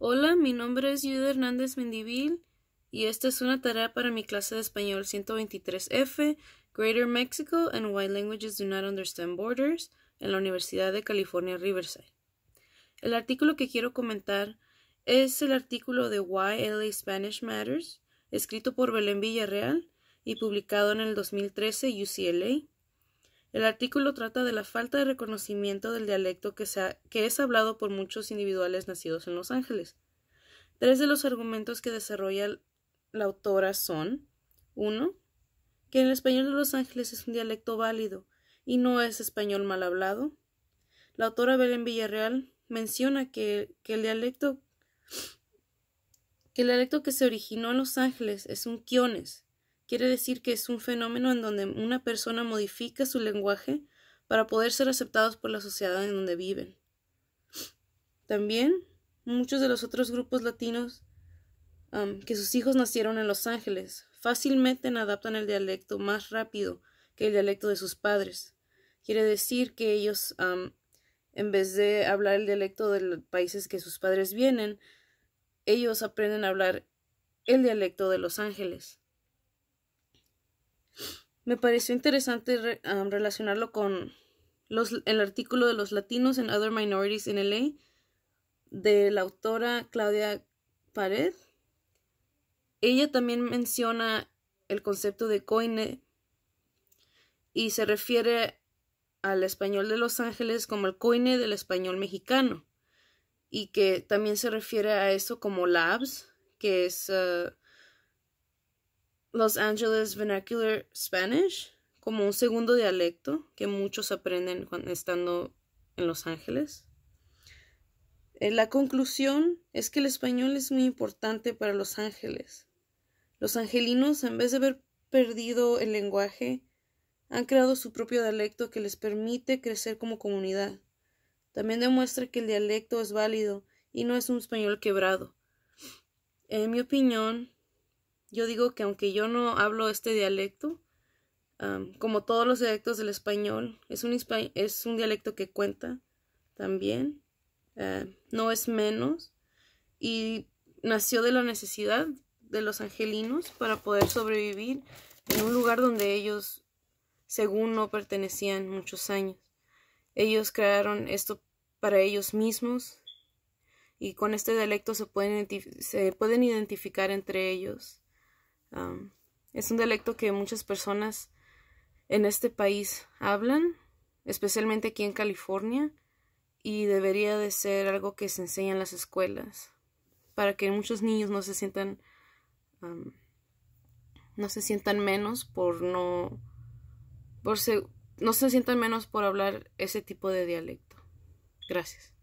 Hola, mi nombre es Yuda Hernández Mendivil y esta es una tarea para mi clase de español 123F, Greater Mexico and Why Languages Do Not Understand Borders, en la Universidad de California Riverside. El artículo que quiero comentar es el artículo de Why LA Spanish Matters, escrito por Belén Villarreal y publicado en el 2013 UCLA. El artículo trata de la falta de reconocimiento del dialecto que, es hablado por muchos individuales nacidos en Los Ángeles. Tres de los argumentos que desarrolla la autora son 1. Que el español de Los Ángeles es un dialecto válido y no es español mal hablado. La autora Belén Villarreal menciona que, el dialecto que el dialecto que se originó en Los Ángeles es un quiones, quiere decir que es un fenómeno en donde una persona modifica su lenguaje para poder ser aceptados por la sociedad en donde viven. También muchos de los otros grupos latinos que sus hijos nacieron en Los Ángeles fácilmente adaptan el dialecto más rápido que el dialecto de sus padres. Quiere decir que ellos, en vez de hablar el dialecto de los países que sus padres vienen, ellos aprenden a hablar el dialecto de Los Ángeles me pareció interesante relacionarlo con el artículo de los latinos and other minorities in LA de la autora Claudia Pared. Ella también menciona el concepto de coine y se refiere al español de Los Ángeles como el coine del español mexicano y que también se refiere a eso como labs, que es uh, los Angeles Vernacular Spanish como un segundo dialecto que muchos aprenden cuando, estando en Los Ángeles. Eh, la conclusión es que el español es muy importante para Los Ángeles. Los angelinos, en vez de haber perdido el lenguaje, han creado su propio dialecto que les permite crecer como comunidad. También demuestra que el dialecto es válido y no es un español quebrado. En mi opinión, yo digo que aunque yo no hablo este dialecto, como todos los dialectos del español, es un, es un dialecto que cuenta también, eh, no es menos, y nació de la necesidad de los angelinos para poder sobrevivir en un lugar donde ellos, según no pertenecían muchos años. Ellos crearon esto para ellos mismos y con este dialecto se pueden, se pueden identificar entre ellos es un dialecto que muchas personas en este país hablan, especialmente aquí en California, y debería de ser algo que se enseña en las escuelas, para que muchos niños no se sientan no se sientan menos por no por no se sientan menos por hablar ese tipo de dialecto. Gracias.